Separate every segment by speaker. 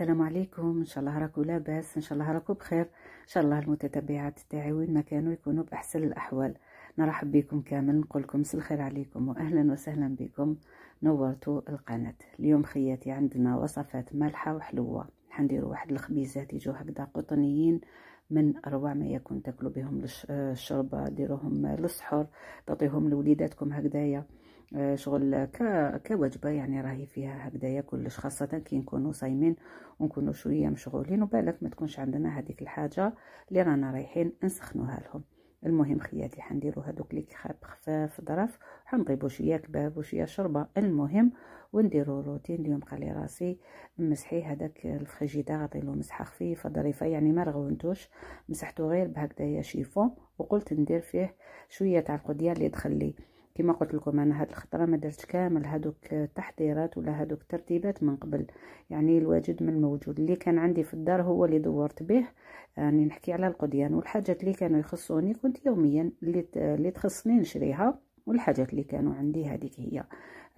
Speaker 1: السلام عليكم ان شاء الله راكم لاباس ان شاء الله راكم بخير ان شاء الله المتتبعات تاعي وين ما كانوا يكونوا باحسن الاحوال نرحب بكم كامل نقول لكم الخير عليكم واهلا وسهلا بكم نورتوا القناه اليوم خياتي عندنا وصفات مالحه وحلوه حنديروا واحد الخبيزات يجوا هكذا قطنيين من اروع ما يكون تاكلوا بهم الشربه ديروهم للسحور تعطيهم لوليداتكم هكذايا آه، شغل كوجبه يعني راهي فيها هكذايا كلش خاصه كي نكونوا صايمين ونكونوا شويه مشغولين وبالك ما تكونش عندنا هذيك الحاجه اللي رانا رايحين نسخنوها لهم المهم خياتي حنديرو هذوك لي كخاب خفاف ظرف حنطيبو شويه كباب وشويه شربه المهم ونديرو روتين اليوم قال لي راسي مسحي هذاك غطي له مسحه خفيفه ظريفه يعني ما رغونتوش مسحتو غير بهكذايا شيفون وقلت ندير فيه شويه تاع القضيه اللي دخل لي كما قلت لكم انا هاد الخطره ما درت كامل هادوك التحضيرات ولا هادوك الترتيبات من قبل يعني الواجد من الموجود اللي كان عندي في الدار هو اللي دورت به يعني نحكي على القضيان والحاجات اللي كانوا يخصوني كنت يوميا اللي اللي تخصني نشريها والحاجات اللي كانوا عندي هذيك هي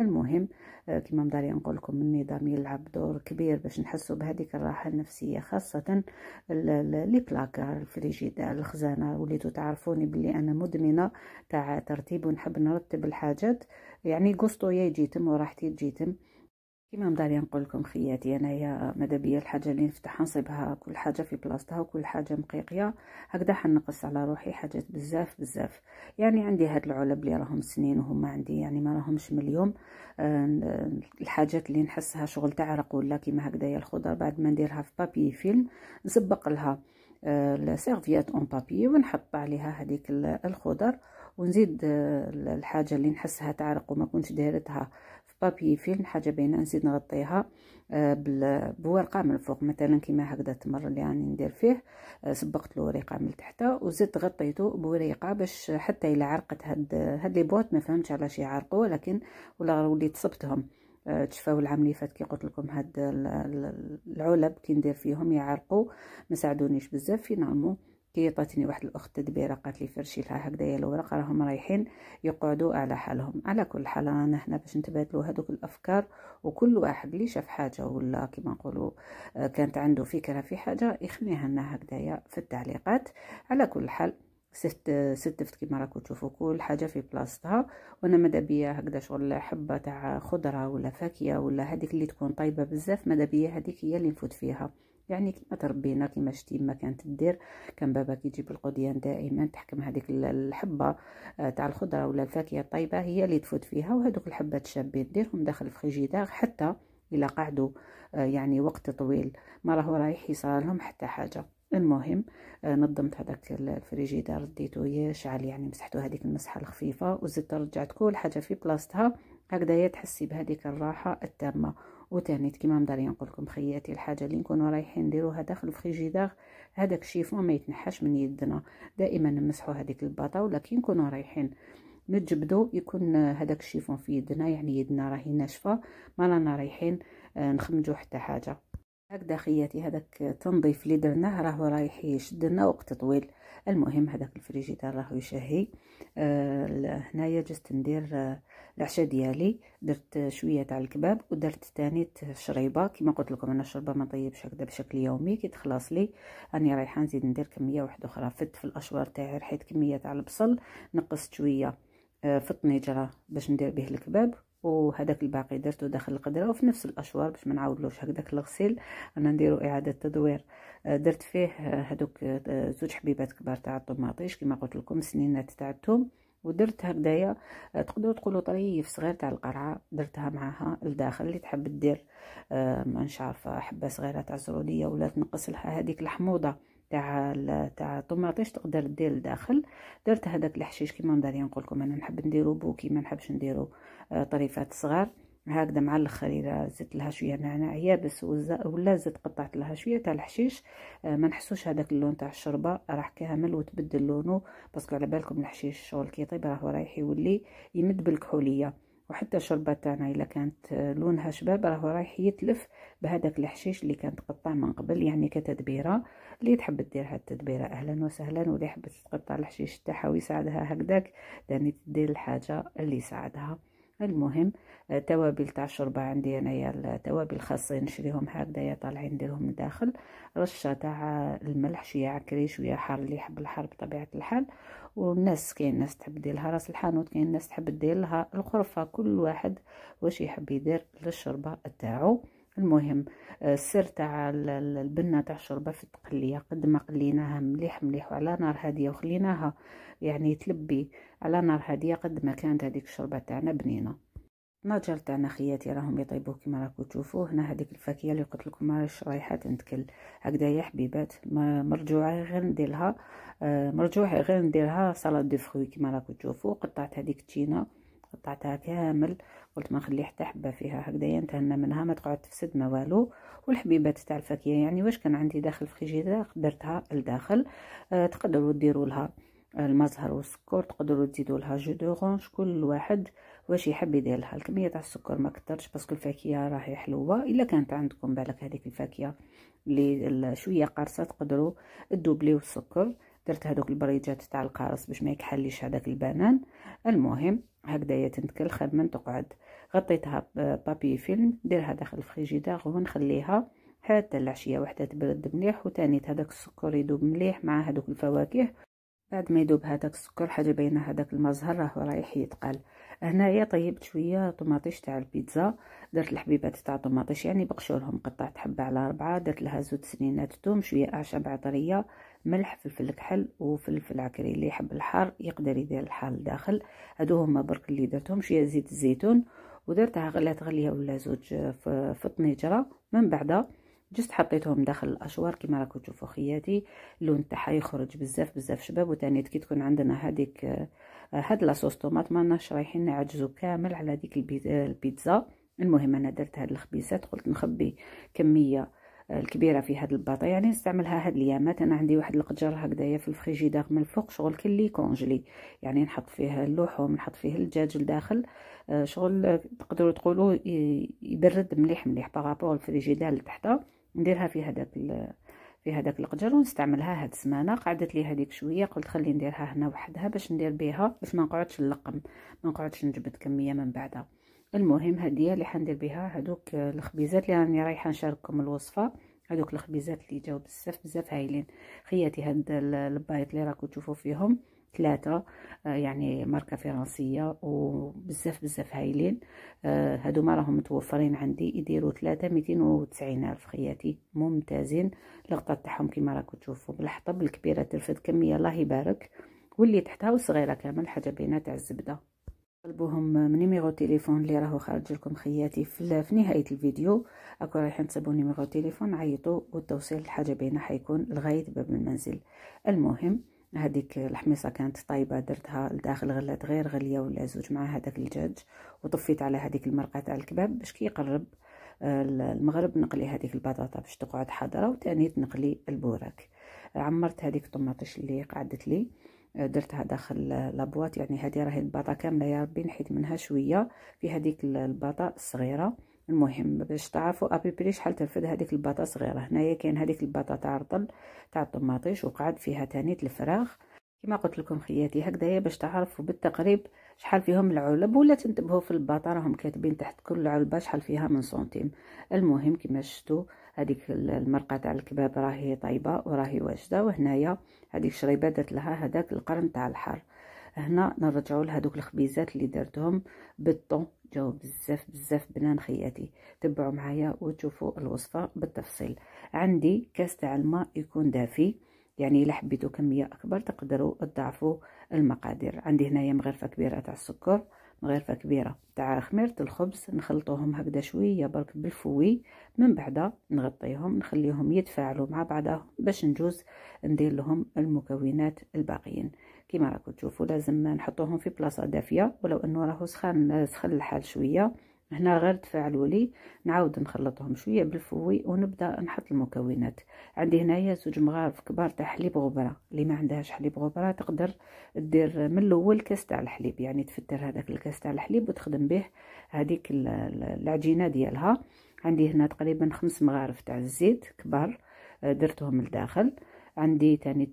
Speaker 1: المهم آه، كما مداري نقول لكم النظام يلعب دور كبير باش نحسوا بهذيك الراحه النفسيه خاصه لي بلاكار الفريجيدار الخزانه وليتوا تعرفوني بلي انا مدمنه تاع ترتيب ونحب نرتب الحاجات يعني قسطو يجي جيتم وراحتي تجي يتم كيما مداري نقول لكم خياتي انايا ماذا بيا الحاجه اللي نفتح نصيبها كل حاجه في بلاصتها وكل حاجه مقيقيه هكذا حنقص على روحي حاجات بزاف بزاف يعني عندي هاد العلب اللي راهم سنين وهما عندي يعني ما راهمش من اليوم آه الحاجات اللي نحسها شغل تعرق ولا كيما هكذايا الخضر بعد ما نديرها في بابي فيلم نسبق لها آه السيرفيات اون بابي ونحط عليها هذيك الخضر ونزيد آه، الحاجه اللي نحسها تعرق وما كنتش دايرتها بابي فيلم حاجه باينه نزيد نغطيها آه، بورقه من الفوق مثلا كيما هكذا التمر اللي راني يعني ندير فيه آه، سبقت له وريقه من تحتها وزدت غطيته بوريقه باش حتى الا عرقت هاد هاد لي بوات ما فهمتش علاش يعرقوا لكن ولا وليت صبتهم آه، تشفاو العام اللي فات كي قلت لكم هاد العلب كي ندير فيهم يعرقوا ما ساعدونيش بزاف في نعمو كي عطاتني واحد الاخت تدبيره قالت لي فرشي لها هكذايا الورق راهم رايحين يقعدوا على حالهم على كل حال رانا هنا باش نتبادلوا هذوك الافكار وكل واحد اللي شاف حاجه ولا كما نقولوا آه، كانت عنده فكره في حاجه يخليها لنا هكذايا في التعليقات على كل حال ست ستفت كيما راكم تشوفوا كل حاجه في بلاصتها وانا مادا بيا هكذا شغل حبه تاع خضره ولا فاكهه ولا هذيك اللي تكون طيبه بزاف مادا بيا هذيك هي اللي نفوت فيها يعني كما تربينا كما شتي ما كانت دير كان بابا كيجيب القضيان دائما تحكم هذيك الحبه آه، تاع الخضره ولا الفاكهه الطيبه هي اللي تفوت فيها وهذوك الحبات الشابين ديرهم داخل الفريجيدار حتى الا قعدوا آه، يعني وقت طويل ما راهو رايح يصير لهم حتى حاجه المهم آه، نظمت هذاك الفريجيدار ديتو يشعل يعني مسحتو هذيك المسحه الخفيفه وزدت رجعت كل حاجه في بلاصتها هكذا تحسي بهذيك الراحه التامه وتانيت كيما مداري نقول لكم خياتي الحاجه اللي نكونوا رايحين نديروها داخل الفريجيدار هذاك الشيفون ما يتنحاش من يدنا دائما نمسحوا هذيك الباطا ولا كي نكونوا رايحين نجبدو يكون هذاك الشيفون في يدنا يعني يدنا راهي ناشفه ما رانا رايحين آه، نخمجو حتى حاجه هكذا خياتي هذاك التنظيف اللي درناه راهو رايح يشد لنا وقت طويل المهم هذاك الفريجيدار راهو يشهي آه هنايا جست ندير آه العشاء ديالي درت شويه تاع الكباب ودرت تاني الشريبه كما قلت لكم انا الشربه ما طيبش هكذا بشكل يومي كي تخلص لي راني رايحه نزيد ندير كميه واحده اخرى فت في الاشوار تاعي رحيت كميه تاع البصل نقصت شويه آه في الطنجره باش ندير به الكباب وهذاك الباقي درته داخل القدره وفي نفس الاشوار باش ما نعاودلوش هكذاك الغسيل انا نديرو اعاده تدوير آه، درت فيه آه، هذوك آه، زوج حبيبات كبار تاع الطماطيش كما قلت لكم سنينات تاع الثوم ودرت هكذايا تقدروا تقولوا طريف صغير تاع القرعه درتها معاها لداخل اللي تحب دير ما عارفه حبه صغيره تاع زروديه ولا تنقص لها هذيك الحموضه تاع تاع الطوماطيش تقدر دير لداخل درت هذاك الحشيش كيما مداري نقول لكم انا نحب نديرو بوكي ما نحبش نديرو آه، طريفات صغار هكذا مع الخريره زدت لها شويه نعناع يابس ولا زدت قطعت لها شويه تاع الحشيش آه، ما نحسوش هذاك اللون تاع الشربه راح كامل وتبدل لونه باسكو على بالكم الحشيش شغل كي راهو رايح يولي يمد بالكحوليه وحتى الشربه تاعنا الا كانت آه، لونها شباب راهو رايح يتلف بهذاك الحشيش اللي كانت قطع من قبل يعني كتدبيره اللي تحب دير هاد التدبيره اهلا وسهلا واللي حبت تقطع الحشيش تاعها ويساعدها هكذاك داني تدير الحاجه اللي يساعدها المهم آه، توابل تاع الشوربه عندي انايا التوابل خاصين نشريهم هكذايا طالعين نديرهم من الداخل رشه تاع آه، الملح شويه عكري شويه حار اللي يحب الحار بطبيعه الحال والناس كاين ناس تحب دير لها راس الحانوت كاين ناس تحب دير لها القرفه كل واحد واش يحب يدير للشوربه تاعو المهم آه، السر تاع البنه تاع الشوربه في التقليه قد ما قليناها مليح مليح وعلى نار هاديه وخليناها يعني تلبي على نار هاديه قد ما كانت هذيك الشوربه تاعنا بنينه النجار تاعنا خياتي راهم يطيبوه كيما راكم تشوفوا هنا هذيك الفاكهه اللي قلت لكم راهي رايحه تنتكل هكذا يا حبيبات مرجوعه غير نديرلها مرجوعه غير نديرها سلطه دو فروي كيما راكم تشوفوا قطعت هذيك التينه قطعتها كامل قلت ما نخلي حتى حبه فيها هكذايا نتهنى منها ما تقعد تفسد ما والو والحبيبات تاع الفاكهه يعني واش كان عندي داخل الفريجيدار درتها لداخل أه تقدروا ديروا لها المزهر والسكر تقدروا تزيدوا لها جو دورانج كل واحد واش يحب يدير لها الكميه تاع السكر ما كثرش باسكو الفاكهه راهي حلوه الا كانت عندكم بالك هذيك الفاكهه اللي شويه قارصه تقدروا تدوبليو السكر درت هذوك البريجات تاع القارص باش ما يكحليش هذاك البنان المهم هكذايا تنتكل خدمه تقعد غطيتها بابي فيلم ديرها داخل الفريجيدار ونخليها حتى العشيه وحده تبرد مليح وثاني هذاك السكر يذوب مليح مع هذوك الفواكه بعد ما يذوب هذاك السكر حاجه باينه هذاك المزهر راه رايح يتقال هنايا طيبت شويه طماطيش تاع البيتزا درت الحبيبات تاع الطماطيش يعني بقشورهم قطعت حبه على ربعه درت لها زوج سنينات توم شويه اعشاب عطريه ملح فلفل كحل وفلفل عكري اللي يحب الحار يقدر يدير الحار لداخل هادو هما برك اللي درتهم شويه زيت الزيتون ودرتها غلات غليه ولا زوج في الطنجره من بعد جست حطيتهم داخل الاشوار كما راكم تشوفوا خياتي اللون تاعها يخرج بزاف بزاف شباب وثاني كي تكون عندنا هذيك هاد لاصوص طوماط ما ناش رايحين نعجزوا كامل على ديك البيتزا المهم انا درت هاد الخبيزات قلت نخبي كميه الكبيره في هاد الباطه يعني نستعملها هاد اليامات انا عندي واحد القجر هكذايا في الفريجيدار من الفوق شغل كلي كونجلي يعني نحط فيه اللحوم نحط فيه الدجاج لداخل آه، شغل تقدروا تقولوا يبرد مليح مليح باغابور الفريجيدير لتحت نديرها في هذاك في هذاك القجر ونستعملها هاد السمانه قعدت لي هذيك شويه قلت خلي نديرها هنا وحدها باش ندير بها باش ما نقعدش نلقم ما نقعدش نجبد كميه من بعدها المهم هدية اللي حندير بها هادوك الخبيزات اللي راني رايحه نشارككم الوصفه هادوك الخبيزات اللي جاو بزاف بزاف هايلين خياتي هاد البايط اللي راكم تشوفوا فيهم ثلاثة آه، يعني ماركة فرنسية وبزاف بزاف هايلين آه، هادو ما راهم متوفرين عندي يديروا ثلاثة ميتين وتسعين ألف خياتي ممتازين لغطة تاعهم كيما راكم تشوفوا بالحطب الكبيرة ترفد كمية الله يبارك واللي تحتها وصغيرة كامل حاجة بينا تاع الزبدة طلبوهم من نيميرو تليفون اللي راهو خارج لكم خياتي في, في نهايه الفيديو اكو رايحين تصيبوا نيميرو تليفون عيطوا والتوصيل الحاجه بينا حيكون لغايه باب المنزل المهم هذيك الحميصه كانت طايبه درتها لداخل غلات غير غليه ولا زوج مع هذاك الدجاج وطفيت على هذيك المرقه تاع الكباب باش كي يقرب آه، المغرب نقلي هذيك البطاطا باش تقعد حاضره وتاني نقلي البوراك عمرت هذيك الطماطيش اللي قعدت لي درتها داخل لابواط يعني هذه راهي الباطا كامله يا ربي نحيد منها شويه في هذيك الباطا الصغيره المهم باش تعرفوا ابيبري شحال ترفد هذيك الباطا صغيره هنايا كاين هذيك الباطا تاع الرطل تاع الطماطيش وقعد فيها تانيت الفراغ كما قلت لكم خياتي هكذايا باش تعرفوا بالتقريب شحال فيهم العلب ولا تنتبهوا في الباطا راهم كاتبين تحت كل علبه شحال فيها من سنتيم المهم كما شفتوا هذيك المرقه تاع الكباب راهي طايبه وراهي واجده وهنايا هذيك شريبه درت لها هذاك القرن تاع الحر هنا نرجعوا لهذوك الخبيزات اللي درتهم بالطون جاو بزاف بزاف بنان خياتي تبعوا معايا وتشوفوا الوصفه بالتفصيل عندي كاس تاع الماء يكون دافي يعني الا حبيتو كميه اكبر تقدروا تضاعفوا المقادير عندي هنايا مغرفه كبيره تاع السكر مغرفه كبيره تاع خميره الخبز نخلطوهم هكذا شويه برك بالفوي من بعد نغطيهم نخليهم يتفاعلوا مع بعضهم باش نجوز ندير لهم المكونات الباقيين كما راكم تشوفوا لازم نحطوهم في بلاصه دافيه ولو انه راهو سخان سخن الحال شويه هنا غير تفاعلوا لي نعاود نخلطهم شويه بالفوي ونبدا نحط المكونات عندي هنايا زوج مغارف كبار تاع حليب غبره اللي ما عندهاش حليب غبره تقدر دير من الاول كاس تاع الحليب يعني تفتر هذاك الكاس تاع الحليب وتخدم به هذيك العجينه ديالها عندي هنا تقريبا خمس مغارف تاع الزيت كبار آه، درتهم لداخل عندي تاني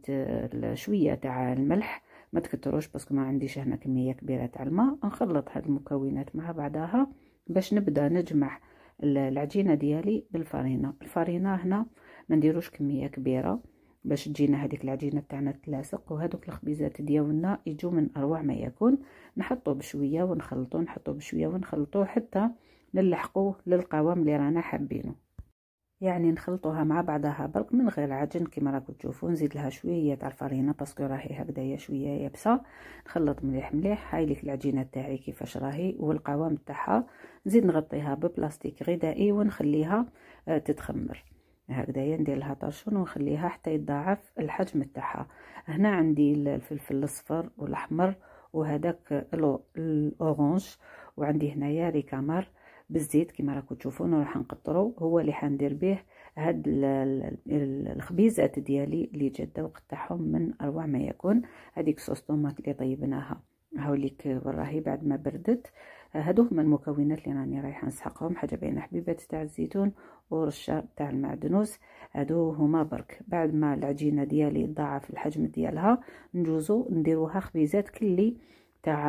Speaker 1: شويه تاع الملح ما تكتروش باسكو ما عنديش هنا كميه كبيره تاع الماء نخلط هاد المكونات مع بعضها باش نبدا نجمع العجينه ديالي بالفرينه الفرينه هنا ما نديروش كميه كبيره باش تجينا هذيك العجينه تاعنا تلاصق وهذوك الخبيزات ديالنا يجوا من اروع ما يكون نحطو بشويه ونخلطو نحطو بشويه ونخلطو حتى نلحقوه للقوام اللي رانا حابينه يعني نخلطوها مع بعضها برك من غير عجن كما راكم تشوفوا نزيد لها شويه تاع الفرينه باسكو راهي هكذايا شويه يابسه نخلط مليح مليح هاي ليك العجينه تاعي كيفاش راهي والقوام تاعها نزيد نغطيها ببلاستيك غذائي ونخليها آه، تتخمر هكذايا ندير لها طرشون ونخليها حتى يتضاعف الحجم تاعها هنا عندي الفلفل الاصفر والاحمر وهذاك الاورانج وعندي هنايا ريكامار بالزيت كما راكم تشوفون راح نقطرو هو اللي حندير به هاد الخبيزات ديالي اللي جات الذوق تاعهم من اروع ما يكون هذيك صوص طوماط اللي طيبناها هاوليك وراهي بعد ما بردت هادو هما المكونات اللي راني رايحه نسحقهم حاجه بين حبيبات تاع الزيتون ورشه تاع المعدنوس هادو هما برك بعد ما العجينه ديالي ضاعف الحجم ديالها نجوزو نديروها خبيزات كلي تاع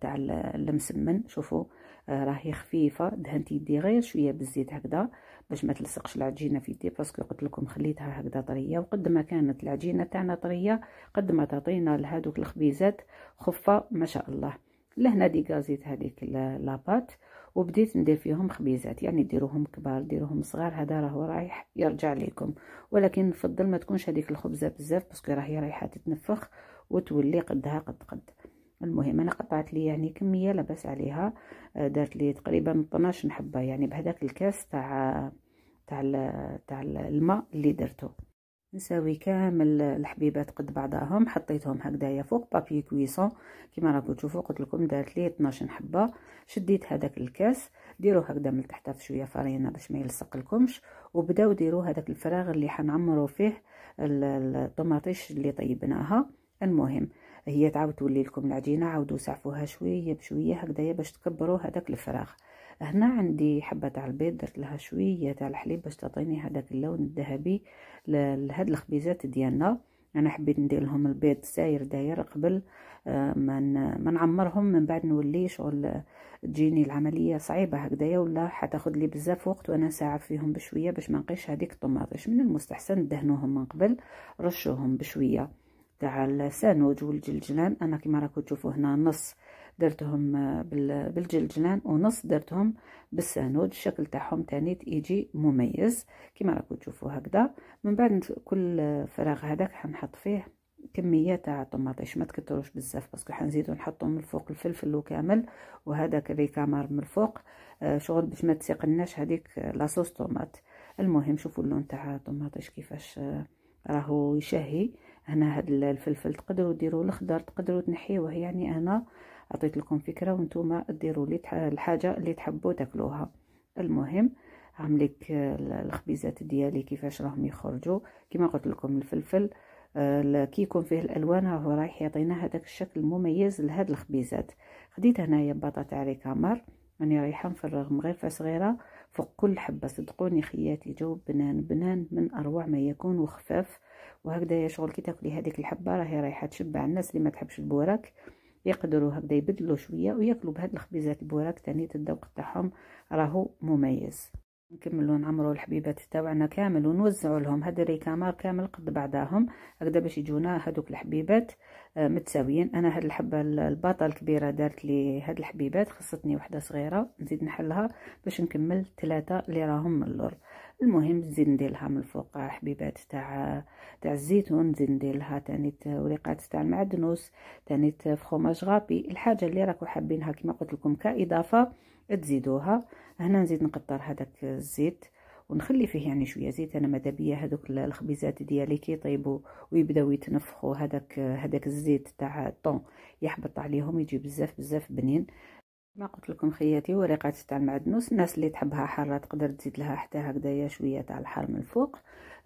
Speaker 1: تاع المسمن شوفوا آه، راهي خفيفه دهنت يدي غير شويه بالزيت هكذا باش ما تلصقش العجينه في يدي باسكو قلت لكم خليتها هكذا طريه وقد ما كانت العجينه تاعنا طريه قد ما تعطينا لهذوك الخبيزات خفه ما شاء الله لهنا غازيت هذيك لاباط وبديت ندير فيهم خبيزات يعني ديروهم كبار ديروهم صغار هذا راهو رايح يرجع لكم ولكن نفضل ما تكونش هذيك الخبزه بزاف باسكو راهي رايحه تتنفخ وتولي قدها قد قد المهم انا قطعت لي يعني كميه لاباس عليها آه، دارت لي تقريبا 12 حبه يعني بهذاك الكاس تاع تاع تاع الماء اللي درته نساوي كامل الحبيبات قد بعضهم حطيتهم هكذايا فوق بابي كويسون كما راكم تشوفوا قلت لكم دارت لي 12 حبه شديت هذاك الكاس ديروا هكذا من تحت في شويه فرينه باش ما يلصق لكمش وبداو ديروا هذاك الفراغ اللي حنعمروا فيه الطماطيش اللي طيبناها المهم هي تعاود تولي لكم العجينه عاودوا سعفوها شويه بشويه هكذايا باش تكبروا هذاك الفراغ هنا عندي حبه تاع البيض درت لها شويه تاع الحليب باش تعطيني هذاك اللون الذهبي لهاد الخبيزات ديالنا انا حبيت ندير لهم البيض ساير داير قبل آه، ما ما نعمرهم من بعد نولي شغل تجيني العمليه صعيبه هكذايا ولا حتاخذ لي بزاف وقت وانا ساعه فيهم بشويه باش ما نقيش هذيك الطماطيش من المستحسن دهنوهم من قبل رشوهم بشويه تاع السانوج والجلجلان انا كما راكم تشوفوا هنا نص درتهم آه، بالجلجلان ونص درتهم بالسانوج الشكل تاعهم تاني يجي مميز كما راكم تشوفوا هكذا من بعد كل فراغ هذاك حنحط فيه كميه تاع الطماطيش ما تكتروش بزاف باسكو حنزيدو نحطو من الفوق الفلفل وكامل وهذاك الريكامار من الفوق آه، شغل باش ما تسيقلناش هذيك آه، لاصوص طوماط المهم شوفوا اللون تاع الطماطيش كيفاش راهو يشهي هنا هاد الفلفل تقدروا ديروا الخضر تقدروا تنحيوه يعني انا عطيت لكم فكره وانتم ديروا لي الحاجه اللي تحبوا تاكلوها المهم عمليك آه، الخبيزات ديالي كيفاش راهم يخرجوا كما قلت لكم الفلفل آه، كي يكون فيه الالوان راهو رايح يعطينا هذاك الشكل المميز لهاد الخبيزات خديت هنايا بطاطا عريكه مر راني رايحه نفرغ مغرفه صغيره فوق كل حبة صدقوني خياتي جو بنان بنان من أروع ما يكون وخفاف وهكذا شغل كي تاكلي هذيك الحبة راهي رايحة تشبع الناس اللي ما تحبش البوراك يقدروا هكذا يبدلوا شوية وياكلوا بهاد الخبيزات البوراك تاني الذوق تاعهم راهو مميز نكملوا نعمروا الحبيبات تاعنا كامل ونوزعوا لهم هاد الريكامار كامل قد بعضاهم هكذا باش يجونا هادوك الحبيبات آه، متساويين انا هاد الحبه الباطه الكبيره دارت لي هاد الحبيبات خصتني وحده صغيره نزيد نحلها باش نكمل ثلاثه اللي راهم من اللور المهم نزيد ندير لها من الفوق حبيبات تاع تاع الزيتون نزيد ندير لها وريقات تاع المعدنوس ثاني فخوماج غابي الحاجه اللي راكو حابينها كما قلت لكم كاضافه تزيدوها هنا نزيد نقطر هذاك الزيت ونخلي فيه يعني شويه زيت انا ماذا بيا هذوك الخبيزات ديالي كيطيبوا ويبداو يتنفخوا هذاك هذاك الزيت تاع الطون يحبط عليهم يجي بزاف بزاف بنين ما قلت لكم خياتي ورقات تاع المعدنوس الناس اللي تحبها حاره تقدر تزيد لها حتى هكذايا شويه تاع الحار من الفوق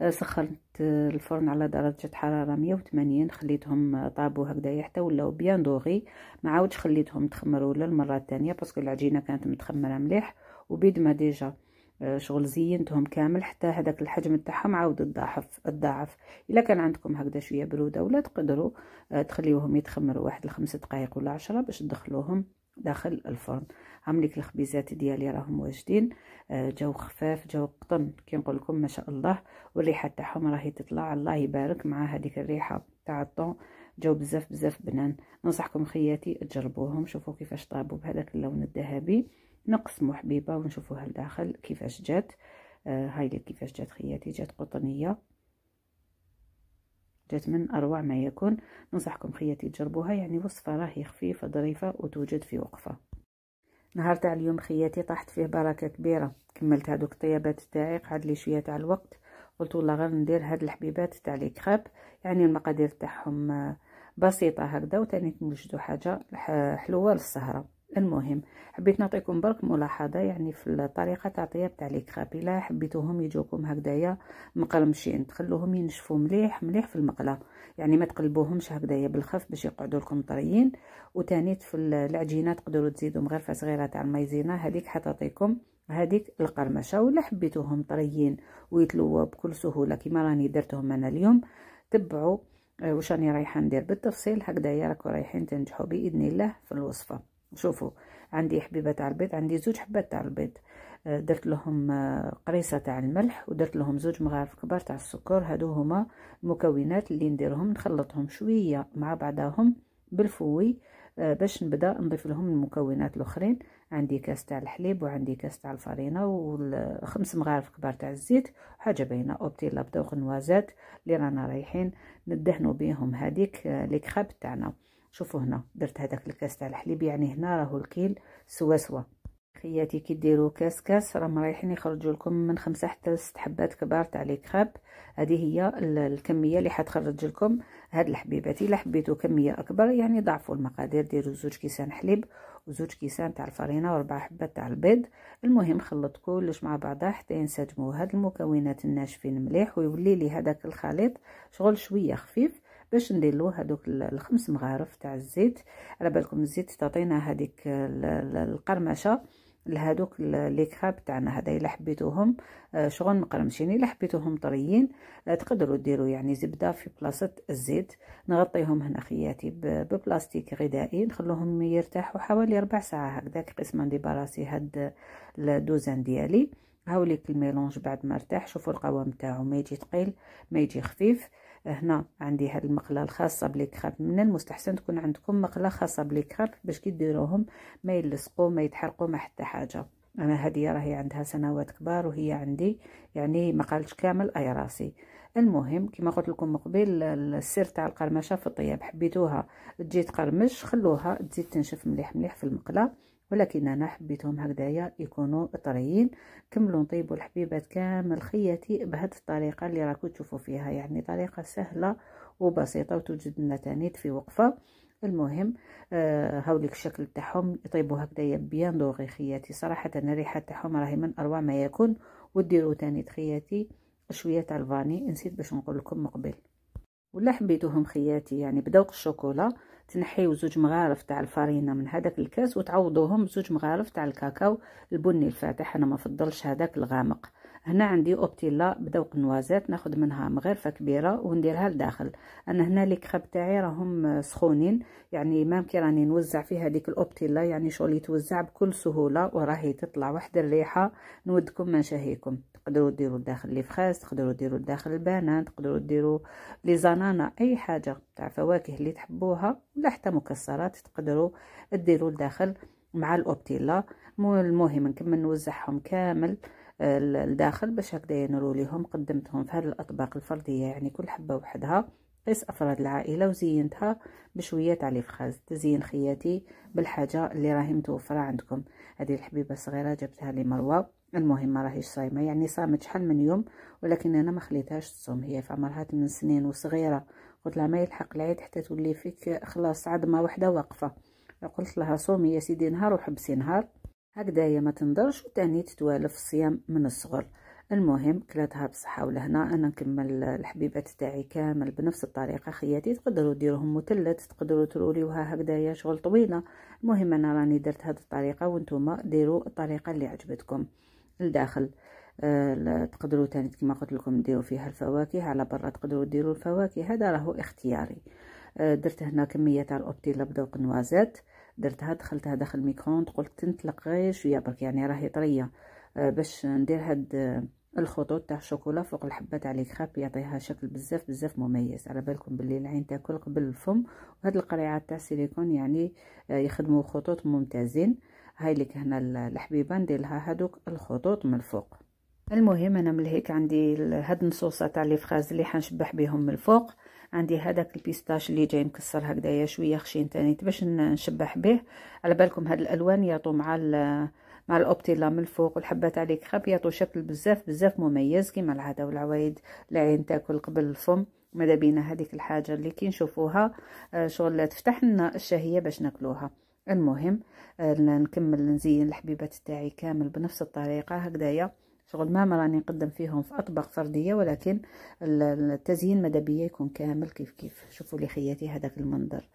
Speaker 1: أه، سخنت الفرن على درجه حراره 180 خليتهم طابو هكذايا حتى ولاو بيان دوغي ما عاودش خليتهم تخمروا للمره الثانيه باسكو العجينه كانت متخمره مليح وبيد ما ديجا آه، شغل زينتهم كامل حتى هذاك الحجم تاعهم عاود تضاعف تضاعف الا كان عندكم هكذا شويه بروده ولا تقدروا آه، تخليوهم يتخمروا واحد الخمس دقائق ولا عشرة باش تدخلوهم داخل الفرن عمليك الخبيزات ديالي راهم واجدين آه، جاو خفاف جاو قطن كي نقول لكم ما شاء الله والريحه تاعهم راهي تطلع الله يبارك مع هذيك الريحه تاع الطون جاو بزاف بزاف بنان ننصحكم خياتي تجربوهم شوفوا كيفاش طابوا بهذاك اللون الذهبي نقسمو حبيبه ونشوفوها لداخل كيفاش جات آه هاي كيفاش جات خياتي جات قطنيه جات من اروع ما يكون ننصحكم خياتي تجربوها يعني وصفه راهي خفيفه ظريفه وتوجد في وقفه نهار تاع اليوم خياتي طاحت فيه بركه كبيره كملت هذوك الطيابات تاعي قعد لي شويه تاع الوقت قلت والله غير ندير هاد الحبيبات تاع لي يعني المقادير تاعهم آه، بسيطه هكذا وتاني نوجدوا حاجه حلوه للسهره المهم حبيت نعطيكم برك ملاحظه يعني في الطريقه تاع طياب تاع ليكراب الا حبيتوهم يجوكم هكذايا مقرمشين تخلوهم ينشفوا مليح مليح في المقله يعني ما تقلبوهمش هكذايا بالخف باش يقعدوا لكم طريين وتانيت في العجينه تقدروا تزيدوا مغرفه صغيره تاع المايزينا هذيك حتعطيكم هذيك القرمشه ولا حبيتوهم طريين ويتلوى بكل سهوله كيما راني درتهم انا اليوم تبعوا آه، واش راني رايحه ندير بالتفصيل هكذايا راكو رايحين تنجحوا باذن الله في الوصفه شوفوا عندي حبيبه تاع البيض عندي زوج حبات تاع البيض آه، درت لهم آه، قريصه تاع الملح ودرت لهم زوج مغارف كبار تاع السكر هادو هما المكونات اللي نديرهم نخلطهم شويه مع بعضهم بالفوي آه، باش نبدا نضيف لهم المكونات الاخرين عندي كاس تاع الحليب وعندي كاس تاع الفرينه وخمس مغارف كبار تاع الزيت حاجه باينه اوبتي لابدوغ نوازات اللي رانا رايحين ندهنوا بهم هذيك لي تاعنا شوفوا هنا درت هذاك الكاس تاع الحليب يعني هنا راهو الكيل سوا سوا خياتي كي ديروا كاس كاس راه رايحين يخرجوا لكم من خمسة حتى ست حبات كبار تاع لي كريب هذه هي الكميه اللي حتخرج لكم هاد الحبيبات الا حبيتوا كميه اكبر يعني ضعفوا المقادير ديروا زوج كيسان حليب وزوج كيسان تاع الفرينه واربع حبات تاع البيض المهم خلط كلش مع بعضها حتى ينسجموا هاد المكونات الناشفين مليح ويولي لي هذاك الخليط شغل شويه خفيف باش نديرلو هادوك الخمس مغارف تاع الزيت على بالكم الزيت تعطينا هذيك القرمشه لهادوك لي كراب تاعنا هذا الا حبيتوهم آه، شغل مقرمشين الا حبيتوهم طريين آه، تقدروا ديروا يعني زبده في بلاصه الزيت نغطيهم هنا خياتي ببلاستيك غذائي نخلوهم يرتاحوا حوالي ربع ساعه هكذاك قسما براسي هاد الدوزان ديالي هاوليك الميلونج بعد ما ارتاح شوفوا القوام تاعو ما يجي ثقيل ما يجي خفيف هنا عندي هاد المقله الخاصه بليكراب من المستحسن تكون عندكم مقله خاصه بليكراب باش كي ديروهم ما يلصقوا ما يتحرقوا ما حتى حاجه انا هذه راهي عندها سنوات كبار وهي عندي يعني ما قالتش كامل اي راسي المهم كما قلت لكم مقبل السر تاع القرمشه في الطياب حبيتوها تجي تقرمش خلوها تزيد تنشف مليح مليح في المقله ولكن انا حبيتهم هكذايا يكونوا طريين كملوا نطيبوا الحبيبات كامل خياتي بهاد الطريقه اللي راكم تشوفوا فيها يعني طريقه سهله وبسيطه وتوجد لنا تاني في وقفه المهم آه هاوليك الشكل تاعهم يطيبوا هكذايا بيان دوغي خياتي صراحه الريحه تاعهم راهي من اروع ما يكون وديروا تاني خياتي شويه تاع الفاني نسيت باش نقول لكم مقبل ولا حبيتوهم خياتي يعني بدوق الشوكولا تنحيو زوج مغارف تاع الفرينه من هذاك الكاس وتعوضوهم بزوج مغارف تاع الكاكاو البني الفاتح انا ما فضلش هذاك الغامق هنا عندي اوبتيلا بذوق نوازات ناخد منها مغرفه كبيره ونديرها لداخل انا هنا لي كخاب تاعي راهم سخونين يعني مام كي راني نوزع في هذيك الاوبتيلا يعني شغل يتوزع بكل سهوله وراهي تطلع واحد الريحه نودكم ما شهيكم تقدروا ديروا داخل لي فخاس تقدروا ديروا داخل البانان تقدروا ديروا لي زانانا اي حاجه تاع فواكه اللي تحبوها ولا حتى مكسرات تقدروا ديروا لداخل مع الاوبتيلا المهم نكمل نوزعهم كامل الداخل باش هكذا ينورو ليهم قدمتهم في هذه الاطباق الفرديه يعني كل حبه وحدها قيس افراد العائله وزينتها بشويه تاع الفخاز تزين خياتي بالحاجه اللي راهي متوفره عندكم هذه الحبيبه الصغيره جبتها لي مروه المهم ما راهيش صايمه يعني صامت شحال من يوم ولكن انا ما خليتهاش تصوم هي في عمرها 8 سنين وصغيره قلت لها ما يلحق العيد حتى تولي فيك خلاص عظمه واحده واقفه قلت لها صومي يا سيدي نهار وحبسي نهار هكذايا ما تنضرش وتاني تتوالف الصيام من الصغر المهم كلاتها بصحه ولهنا انا نكمل الحبيبات تاعي كامل بنفس الطريقه خياتي تقدروا ديروهم مثلث تقدروا تروليوها هكذايا شغل طويله المهم انا راني درت هذه الطريقه وانتم ديروا الطريقه اللي عجبتكم لداخل أه تقدروا تاني كما قلت لكم ديروا فيها الفواكه على برا تقدروا ديروا الفواكه هذا راهو اختياري أه درت هنا كميه تاع الاوبتيلا بدوق نوازات درتها دخلتها داخل الميكروند قلت تنطلق غير شويه برك يعني راهي طريه آه، باش ندير هاد آه، الخطوط تاع الشوكولا فوق الحبه تاع الكريب يعطيها شكل بزاف بزاف مميز على بالكم باللي العين تاكل قبل الفم وهاد القريعه تاع السيليكون يعني آه، يخدموا خطوط ممتازين هاي لك هنا الحبيبه ندير لها هادوك الخطوط من الفوق المهم انا ملهيك عندي هاد النصوصه تاع لي فراز اللي حنشبح بهم من الفوق عندي هذاك البيستاش اللي جاي مكسر هكذايا شويه خشين تاني باش نشبح به على بالكم هاد الالوان يعطوا مع مع الاوبتيلا من الفوق والحبات عليك خاب يعطوا شكل بزاف بزاف مميز كيما العاده والعوايد العين تاكل قبل الفم ماذا بينا هذيك الحاجه اللي كي نشوفوها آه، شغل تفتح لنا الشهيه باش ناكلوها المهم آه، نكمل نزين الحبيبات تاعي كامل بنفس الطريقه هكذايا شغل ماما راني نقدم فيهم في اطباق فرديه ولكن التزيين مدبيه يكون كامل كيف كيف شوفوا لي خياتي هذاك المنظر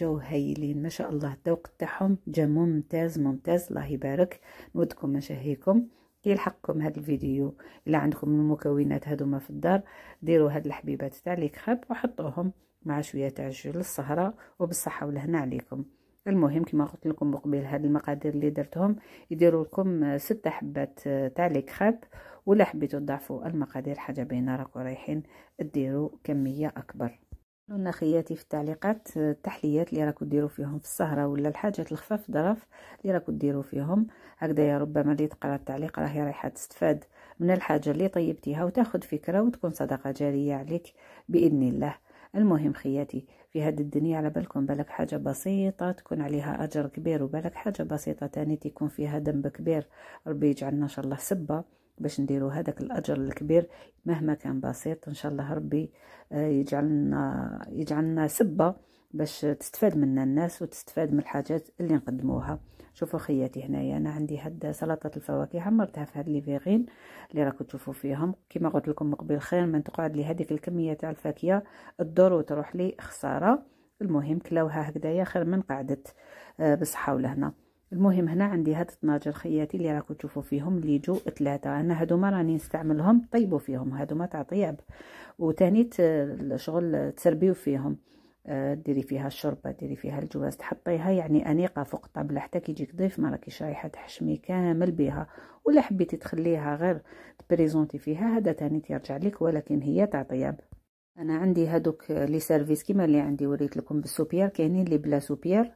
Speaker 1: جو هايلين ما شاء الله الذوق تاعهم جا ممتاز ممتاز الله يبارك نودكم نشهيكم يلحقكم هذا الفيديو الا عندكم المكونات هذوما في الدار ديروا هاد الحبيبات تاع كريب وحطوهم مع شويه تاع الجل السهره وبالصحه والهنا عليكم المهم كما قلت لكم مقبل هاد المقادير اللي درتهم يديروا لكم ستة حبات آه، تاع كريب ولا حبيتوا تضعفوا المقادير حاجه باينه راكم رايحين ديروا كميه اكبر قولوا خياتي في التعليقات آه، التحليات اللي راكو ديروا فيهم في السهره ولا الحاجات الخفاف ظرف اللي راكو ديروا فيهم هكذا يا ربما اللي تقرا التعليق راهي رايحه تستفاد من الحاجه اللي طيبتيها وتاخذ فكره وتكون صدقه جاريه عليك باذن الله المهم خياتي في هاد الدنيا على بالكم بالك حاجة بسيطة تكون عليها أجر كبير وبالك حاجة بسيطة تاني تكون فيها ذنب كبير ربي يجعلنا إن شاء الله سبة باش نديرو هذاك الأجر الكبير مهما كان بسيط إن شاء الله ربي آه، يجعلنا يجعلنا سبة باش تستفاد منا الناس وتستفاد من الحاجات اللي نقدموها شوفوا خياتي هنايا انا عندي هاد سلطه الفواكه عمرتها في هاد لي فيغين اللي راكم تشوفوا فيهم كما قلت لكم قبل خير من تقعد لي هذيك الكميه تاع الفاكهه الدور وتروح لي خساره المهم كلاوها هكذايا خير من قعدت آه، بصحه ولهنا المهم هنا عندي هاد الطناجر خياتي اللي راكم تشوفوا فيهم اللي جو ثلاثه انا هادوما راني نستعملهم طيبوا فيهم هادوما تاع طياب وتاني شغل تسربيو فيهم آه، ديري فيها الشوربه ديري فيها الجواز تحطيها يعني انيقه فوق الطبله حتى كيجيك ضيف ما راكيش رايحه تحشمي كامل بها ولا حبيتي تخليها غير تبريزونتي فيها هذا تاني تيرجع لك ولكن هي تعطيها انا عندي هادوك لي سيرفيس كيما اللي عندي وريت لكم بالسوبيار كاينين لي بلا سوبيار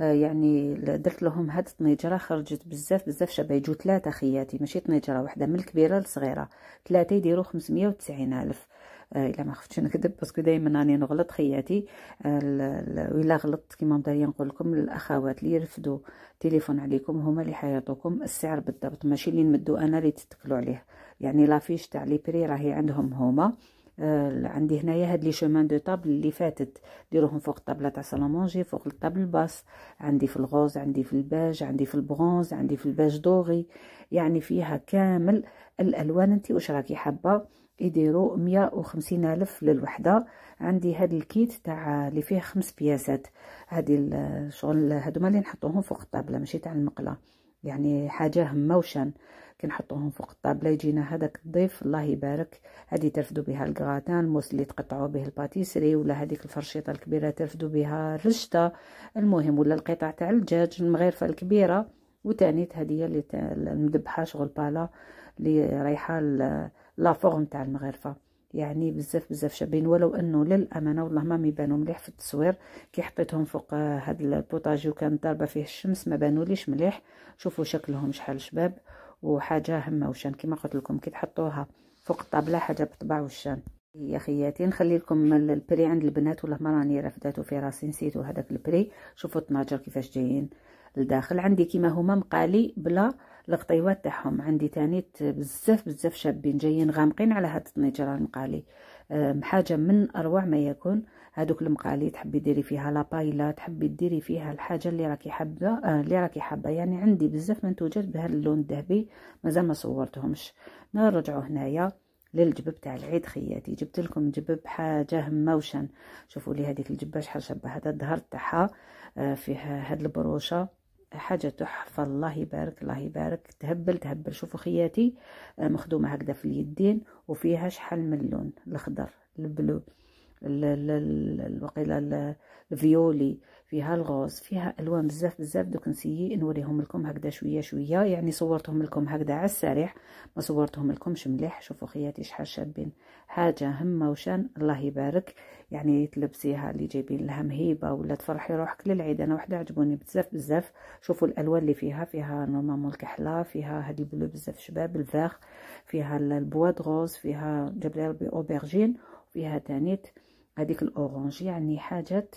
Speaker 1: آه يعني درت لهم هاد الطنيجره خرجت بزاف بزاف شابه يجوا ثلاثه خياتي ماشي طنجره واحده من الكبيره للصغيره ثلاثه يديروا 590 الف آه، الا ما خفتش نكذب باسكو دائما راني نغلط خياتي الا غلطت كيما مداريه نقول لكم الاخوات اللي يرفدوا تليفون عليكم هما اللي حيعطوكم السعر بالضبط ماشي اللي نمدو انا اللي تتكلوا عليه يعني لافيش تاع لي بري راهي عندهم هما آه عندي هنايا هاد لي شومان دو طابل اللي فاتت ديروهم فوق الطابله تاع سالامونجي فوق الطابل الباس عندي في الغوز عندي في الباج عندي في البرونز عندي في الباج دوري يعني فيها كامل الالوان انت واش راكي حابه يديروا مية وخمسين ألف للوحدة عندي هاد الكيت تاع اللي فيه خمس بياسات هادي الشغل هادوما اللي نحطوهم فوق الطابلة ماشي تاع المقلة يعني حاجة هما وشان كنحطوهم فوق الطابلة يجينا هذاك الضيف الله يبارك هادي ترفدوا بها الكراتان الموس اللي تقطعوا به الباتيسري ولا هذيك الفرشيطة الكبيرة ترفدوا بها الرشتة المهم ولا القطع تاع الدجاج المغيرفة الكبيرة وتانيت هدية اللي المذبحة شغل بالا اللي رايحة لافورم تاع المغرفه يعني بزاف بزاف شابين ولو انه للامانه والله ما ميبانو مليح في التصوير كي حطيتهم فوق آه، هاد البوطاجي وكان ضاربه فيه الشمس ما بانوليش مليح شوفوا شكلهم شحال شباب وحاجه هامه وشان كما قلت لكم كي تحطوها فوق الطابله حاجه بطبع وشان يا خياتي نخلي لكم البري عند البنات والله ما راني رفداتو في راسي نسيتو هذاك البري شوفوا الطناجر كيفاش جايين لداخل عندي كيما هما مقالي بلا القطيوات تاعهم عندي تانيت بزاف بزاف شابين جايين غامقين على هاد الطنيجره المقالي حاجه من اروع ما يكون هادوك المقالي تحبي ديري فيها لابايلا تحبي ديري فيها الحاجه اللي راكي حابه آه اللي راكي حابه يعني عندي بزاف منتوجات بهذا اللون الذهبي مازال ما صورتهمش نرجعوا هنايا للجبب تاع العيد خياتي جبت لكم جبب حاجه موشن شوفوا لي هذيك الجبه شحال شابه هذا الظهر تاعها فيها آه، فيه هاد البروشه حاجه تحفه الله يبارك الله يبارك تهبل تهبل شوفوا خياتي آه، مخدومه هكذا في اليدين وفيها شحال من اللون الاخضر البلو الوقيله الفيولي فيها الغوز فيها الوان بزاف بزاف دوك نسيي نوريهم لكم هكذا شويه شويه يعني صورتهم لكم هكذا على السريع ما صورتهم لكمش مليح شوفوا خياتي شحال شابين حاجه همه وشان الله يبارك يعني تلبسيها اللي جايبين لها مهيبه ولا تفرحي روحك للعيد انا وحده عجبوني بزاف بزاف شوفوا الالوان اللي فيها فيها نورمالمون الكحله فيها هاد البلو بزاف شباب الفاغ فيها البوا غوز فيها جاب ربي اوبرجين فيها تانيت هذيك الاورانج يعني حاجات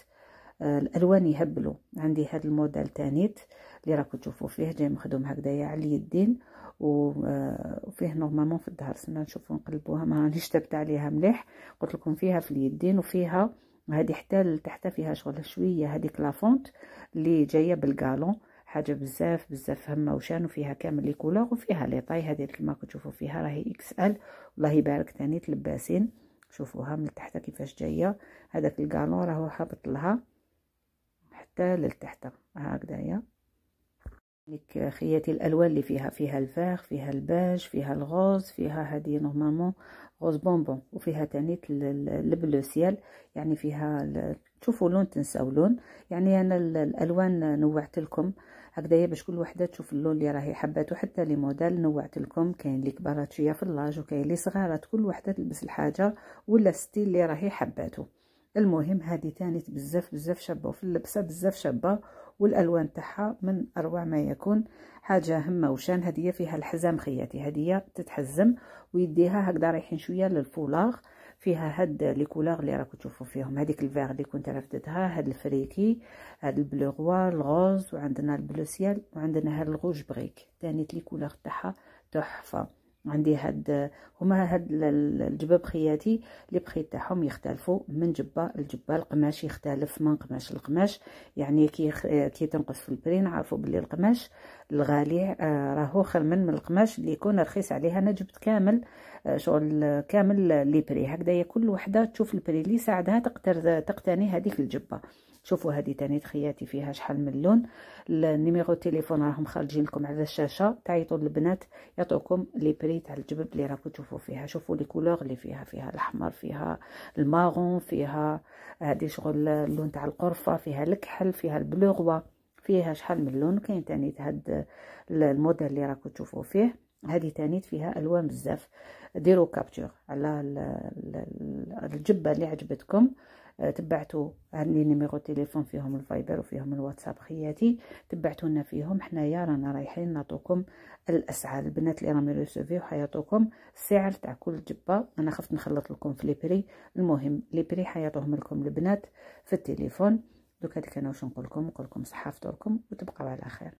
Speaker 1: الالوان يهبلوا عندي هذا الموديل تانيت اللي راكم تشوفوا فيه جاي مخدوم هكذايا على اليدين آه، وفيه نورمالمون في الظهر سنا نشوفوا نقلبوها ما رانيش تبت عليها مليح قلت لكم فيها في اليدين وفيها هذه حتى لتحت فيها شغل شويه هذيك لافونت اللي جايه بالكالون حاجه بزاف بزاف هامه وشان وفيها كامل لي كولور وفيها لي طاي هذه كما تشوفوا فيها راهي اكس ال والله يبارك تانيت لباسين شوفوها من تحت كيفاش جايه هذاك الكالون راهو هابط لها حتى للتحت هكذايا لك خياتي الالوان اللي فيها فيها الفاخ فيها الباج فيها الغوز فيها هذه نورمالمون غوز بونبون وفيها تاني البلو سيال يعني فيها تشوفوا لون تنساو لون يعني انا الالوان نوعت لكم هكذايا باش كل وحده تشوف اللون اللي راهي حباته حتى لي موديل نوعت لكم كاين لي كبارات شويه في اللاج وكاين لي صغارات كل وحده تلبس الحاجه ولا ستيل اللي راهي حباته المهم هذه كانت بزاف بزاف شابه وفي اللبسه بزاف شابه والالوان تاعها من اروع ما يكون حاجه هامه وشان هذه فيها الحزام خياتي هذه تتحزم ويديها هكذا رايحين شويه للفولاغ فيها هاد لي كولور اللي راكم تشوفوا فيهم هذيك الفيغ اللي كنت رفدتها هاد الفريكي هاد البلو غوا الغوز وعندنا البلو سيال وعندنا هاد الغوج بريك تانيت لي كولور تاعها تحفه عندي هاد هما هاد الجباب خياتي لي بخي تاعهم يختلفوا من جبه لجبه القماش يختلف من قماش لقماش يعني كي كي تنقص في البرين عارفوا بلي القماش الغالي آه، راهو خير من القماش اللي يكون رخيص عليه انا جبت كامل شغل كامل لي بري هكذايا كل وحده تشوف البري اللي ساعدها تقدر تقتني هذيك الجبه شوفوا هذه تاني خياتي فيها شحال من لون النيميرو تليفون راهم خارجين لكم على الشاشه تعيطوا للبنات يعطوكم لي بري تاع الجبب اللي راكم تشوفوا فيها شوفوا لي كولور اللي فيها فيها الاحمر فيها الماغون فيها هذه شغل اللون تاع القرفه فيها الكحل فيها البلوغوا فيها شحال من لون كاين تاني هاد الموديل اللي راكم تشوفوا فيه هذه تانيت فيها الوان بزاف ديروا كابتشر على الجبه اللي عجبتكم آه، تبعتوا عندي نيميرو تليفون فيهم الفايبر وفيهم الواتساب خياتي تبعتونا لنا فيهم حنايا رانا رايحين نعطوكم الاسعار البنات اللي راهم يريسيفيو حيعطوكم السعر تاع كل جبه انا خفت نخلط لكم في ليبري المهم ليبري حيعطوهم لكم البنات في التليفون دوك هذيك انا واش نقول لكم نقول لكم صحه فطوركم وتبقاو على خير